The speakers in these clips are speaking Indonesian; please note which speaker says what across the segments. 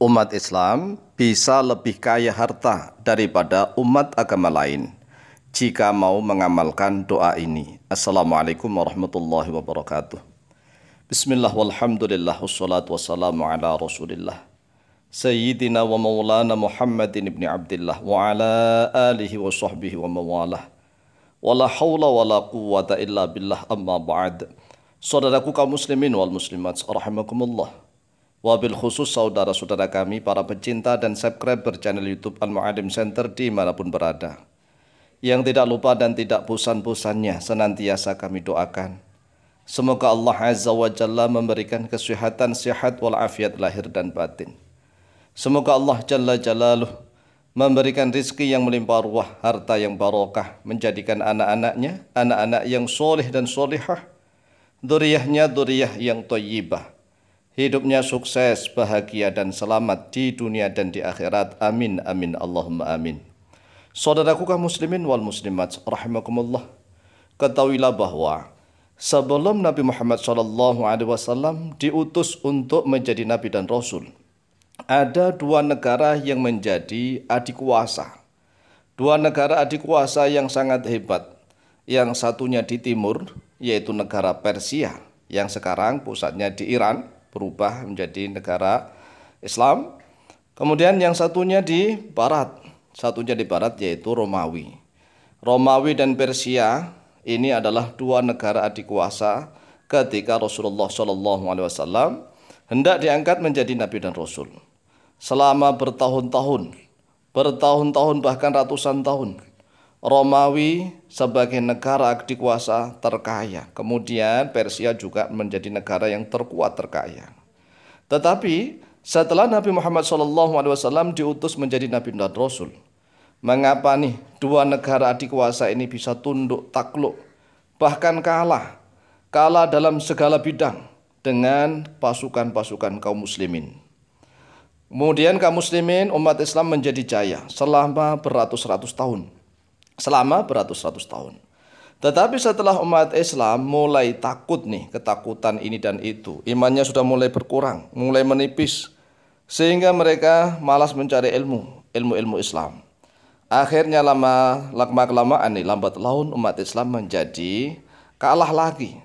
Speaker 1: umat Islam bisa lebih kaya harta daripada umat agama lain jika mau mengamalkan doa ini. Assalamualaikum warahmatullahi wabarakatuh. Bismillah walhamdulillah wassalatu wassalamu ala rasulillah. Sayyidina wa maulana Muhammadin ibn Abdullah wa ala alihi wa sahbihi wa mawalah. Wala hawla wala quwwata illa billah amma ba'd. Saudaraku kaum muslimin wal muslimat rahimakumullah. Wabil khusus saudara-saudara kami, para pecinta dan subscriber channel YouTube al muadim Center di manapun berada. Yang tidak lupa dan tidak bosan-bosannya senantiasa kami doakan. Semoga Allah Azza wa Jalla memberikan kesehatan, sehat walafiat lahir dan batin. Semoga Allah Jalla Jalaluh memberikan rizki yang melimpah ruah, harta yang barokah, menjadikan anak-anaknya, anak-anak yang soleh dan solehah, duriahnya duriah yang toyibah, hidupnya sukses, bahagia dan selamat di dunia dan di akhirat. Amin amin Allahumma amin. Saudaraku kaum muslimin wal muslimat rahimakumullah. Ketahuilah bahwa sebelum Nabi Muhammad Shallallahu alaihi wasallam diutus untuk menjadi nabi dan rasul, ada dua negara yang menjadi adik kuasa. Dua negara adik kuasa yang sangat hebat. Yang satunya di timur yaitu negara Persia yang sekarang pusatnya di Iran berubah menjadi negara Islam. Kemudian yang satunya di barat, satunya di barat yaitu Romawi. Romawi dan Persia ini adalah dua negara adik kuasa ketika Rasulullah Shallallahu Alaihi Wasallam hendak diangkat menjadi nabi dan rasul. Selama bertahun-tahun, bertahun-tahun bahkan ratusan tahun, Romawi sebagai negara dikuasa terkaya. Kemudian Persia juga menjadi negara yang terkuat terkaya. Tetapi setelah Nabi Muhammad SAW diutus menjadi Nabi dan Rasul, mengapa nih dua negara dikuasa ini bisa tunduk takluk, bahkan kalah, kalah dalam segala bidang dengan pasukan-pasukan kaum muslimin. Kemudian kaum muslimin umat Islam menjadi jaya selama beratus-ratus tahun selama beratus-ratus tahun. Tetapi setelah umat Islam mulai takut nih, ketakutan ini dan itu, imannya sudah mulai berkurang, mulai menipis, sehingga mereka malas mencari ilmu, ilmu-ilmu Islam. Akhirnya lama lama kelamaan nih, lambat laun umat Islam menjadi kalah lagi.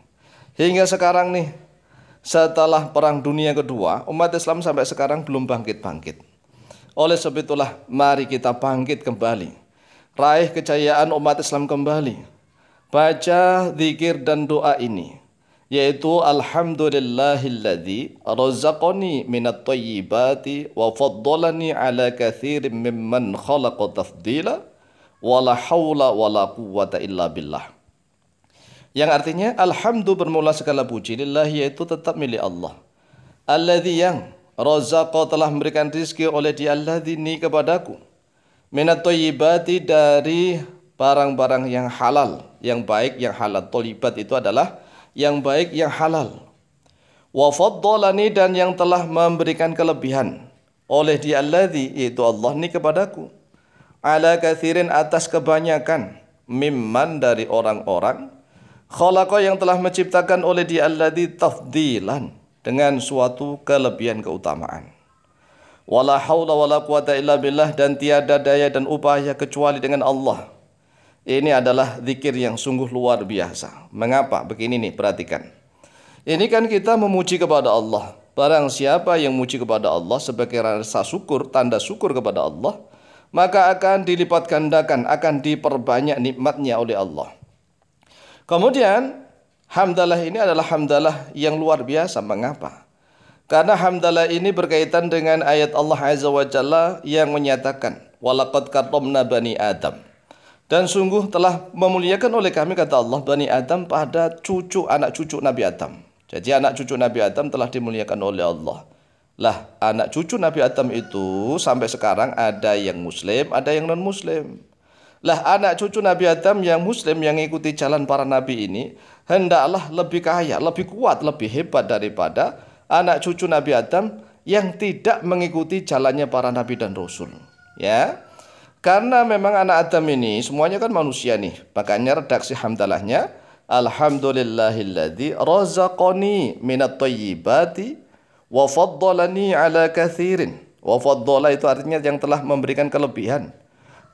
Speaker 1: Hingga sekarang nih, setelah perang dunia kedua, umat Islam sampai sekarang belum bangkit-bangkit. Oleh sebab itulah mari kita bangkit kembali raih kejayaan umat Islam kembali. Baca zikir dan doa ini yaitu alhamdulillahilladzi razaqani minat tayyibati wa faddalani ala katsirin mimman khalaqa tafdila wala haula wala quwwata illa billah. Yang artinya alhamdu bermula segala puji lillahi yaitu tetap milik Allah. Alladzi yang razaqa telah memberikan rizki oleh dia alladzi ni kepadaku minat toyibati dari barang-barang yang halal yang baik yang halal toyibat itu adalah yang baik yang halal wa faddalani dan yang telah memberikan kelebihan oleh dia alladhi yaitu Allah ni kepadaku ala kathirin atas kebanyakan mimman dari orang-orang khalaqa yang telah menciptakan oleh dia alladhi tafdilan dengan suatu kelebihan keutamaan Wala haula wala quwata illa billah dan tiada daya dan upaya kecuali dengan Allah. Ini adalah zikir yang sungguh luar biasa. Mengapa? Begini nih, perhatikan. Ini kan kita memuji kepada Allah. Barang siapa yang memuji kepada Allah sebagai rasa syukur, tanda syukur kepada Allah, maka akan dilipat gandakan, akan diperbanyak nikmatnya oleh Allah. Kemudian, hamdalah ini adalah hamdalah yang luar biasa. Mengapa? Karena hamdalah ini berkaitan dengan ayat Allah Azza wa Jalla yang menyatakan walaqad karramna bani Adam. Dan sungguh telah memuliakan oleh kami kata Allah bani Adam pada cucu anak cucu Nabi Adam. Jadi anak cucu Nabi Adam telah dimuliakan oleh Allah. Lah anak cucu Nabi Adam itu sampai sekarang ada yang muslim, ada yang non muslim. Lah anak cucu Nabi Adam yang muslim yang ikuti jalan para nabi ini hendaklah lebih kaya, lebih kuat, lebih hebat daripada anak cucu Nabi Adam yang tidak mengikuti jalannya para nabi dan rasul. Ya. Karena memang anak Adam ini semuanya kan manusia nih. Makanya redaksi hamdalahnya Alhamdulillahilladzi razaqani minat tayyibati wa faddalani ala kathirin. Wa faddala itu artinya yang telah memberikan kelebihan.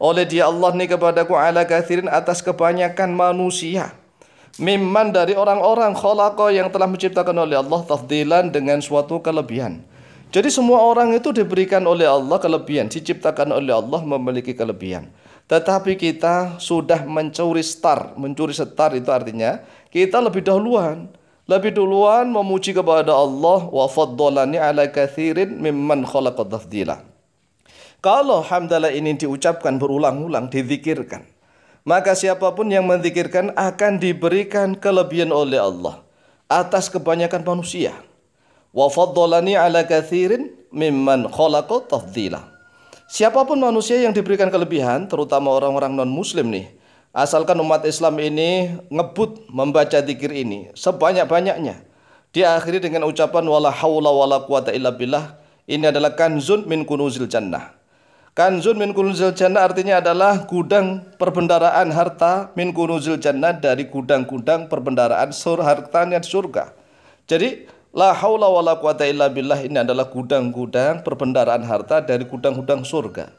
Speaker 1: Oleh dia Allah nih kepadaku ala kathirin atas kebanyakan manusia mimman dari orang-orang kholako yang telah menciptakan oleh Allah tafdilan dengan suatu kelebihan. Jadi semua orang itu diberikan oleh Allah kelebihan, diciptakan oleh Allah memiliki kelebihan. Tetapi kita sudah mencuri star, mencuri star itu artinya kita lebih dahuluan. Lebih duluan memuji kepada Allah wa faddalani ala kathirin mimman khalaqa tafdila. Kalau hamdalah ini diucapkan berulang-ulang, dizikirkan maka siapapun yang mendikirkan akan diberikan kelebihan oleh Allah atas kebanyakan manusia. Wa ala kathirin mimman khalaqo tafdila. Siapapun manusia yang diberikan kelebihan, terutama orang-orang non-muslim nih, asalkan umat Islam ini ngebut membaca dikir ini sebanyak-banyaknya. Diakhiri dengan ucapan wala haula wala quwata illa billah. Ini adalah kanzun min kunuzil jannah Kanzun min kunuzil jannah artinya adalah gudang perbendaraan harta min kunuzil jannah dari gudang-gudang perbendaraan sur yang surga. Jadi la haula wala quwata illa billah ini adalah gudang-gudang perbendaraan harta dari gudang-gudang surga.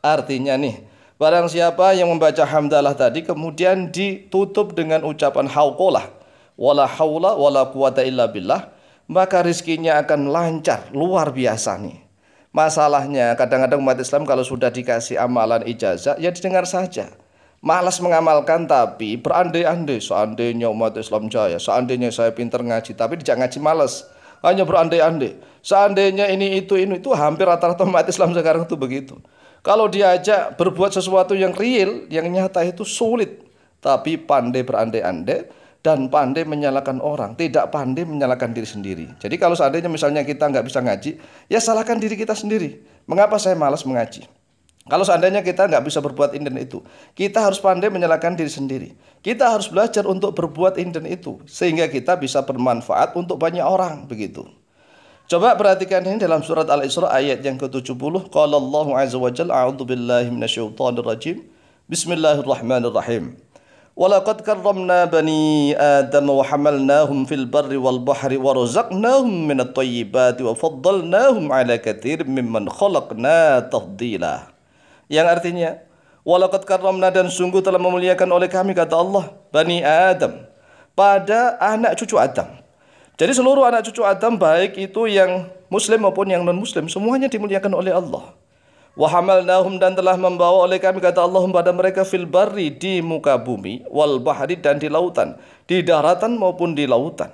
Speaker 1: Artinya nih, barang siapa yang membaca hamdalah tadi kemudian ditutup dengan ucapan hauqolah wala haula wala quwata illa billah maka rizkinya akan lancar luar biasa nih Masalahnya kadang-kadang umat Islam kalau sudah dikasih amalan ijazah ya didengar saja. Malas mengamalkan tapi berandai-andai seandainya umat Islam jaya, seandainya saya pintar ngaji tapi tidak ngaji malas. Hanya berandai-andai. Seandainya ini itu ini itu hampir rata-rata umat Islam sekarang itu begitu. Kalau diajak berbuat sesuatu yang real, yang nyata itu sulit. Tapi pandai berandai-andai, dan pandai menyalahkan orang, tidak pandai menyalahkan diri sendiri. Jadi kalau seandainya misalnya kita nggak bisa ngaji, ya salahkan diri kita sendiri. Mengapa saya malas mengaji? Kalau seandainya kita nggak bisa berbuat inden itu, kita harus pandai menyalahkan diri sendiri. Kita harus belajar untuk berbuat inden itu, sehingga kita bisa bermanfaat untuk banyak orang, begitu. Coba perhatikan ini dalam surat Al-Isra ayat yang ke-70. Qala Allahu azza wa jalla a'udzu billahi minasyaitonir rajim. Bismillahirrahmanirrahim. Walaqad karramna bani Adam wa hamalnahum fil barri wal bahri wa razaqnahum minat thayyibati wa faddalnahum ala katsir mimman khalaqna tafdila. Yang artinya, walaqad karramna dan sungguh telah memuliakan oleh kami kata Allah bani Adam pada anak cucu Adam. Jadi seluruh anak cucu Adam baik itu yang muslim maupun yang non muslim semuanya dimuliakan oleh Allah. Wahamalnahum dan telah membawa oleh kami kata Allah pada mereka fil di muka bumi wal bahri dan di lautan di daratan maupun di lautan.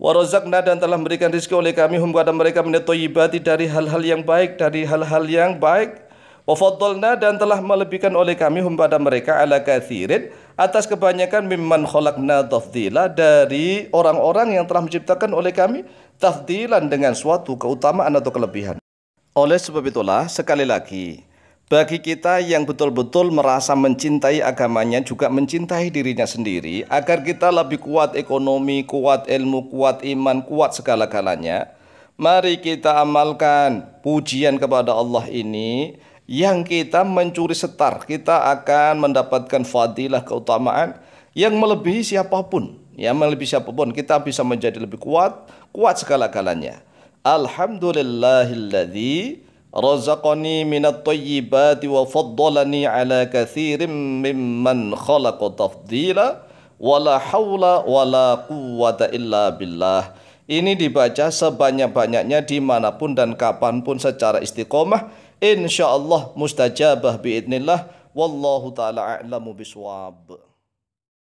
Speaker 1: Warozakna dan telah memberikan rizki oleh kami hum kepada mereka minatoyibati dari hal-hal yang baik dari hal-hal yang baik. Wafadolna dan telah melebihkan oleh kami hum pada mereka ala kathirin atas kebanyakan mimman kholakna tafdila dari orang-orang yang telah menciptakan oleh kami tafdilan dengan suatu keutamaan atau kelebihan. Oleh sebab itulah, sekali lagi, bagi kita yang betul-betul merasa mencintai agamanya juga mencintai dirinya sendiri agar kita lebih kuat ekonomi, kuat ilmu, kuat iman, kuat segala-galanya. Mari kita amalkan pujian kepada Allah ini yang kita mencuri setar, kita akan mendapatkan fadilah keutamaan yang melebihi siapapun. Ya, melebihi siapapun kita bisa menjadi lebih kuat, kuat segala-galanya. Alhamdulillahilladzi razaqani minat tayyibati wa faddalani ala kathirim mimman khalaqa tafdila wala hawla wala quwwata illa billah. Ini dibaca sebanyak-banyaknya dimanapun dan kapanpun secara istiqomah. Insya Allah mustajabah biidnillah. Wallahu ta'ala a'lamu biswab.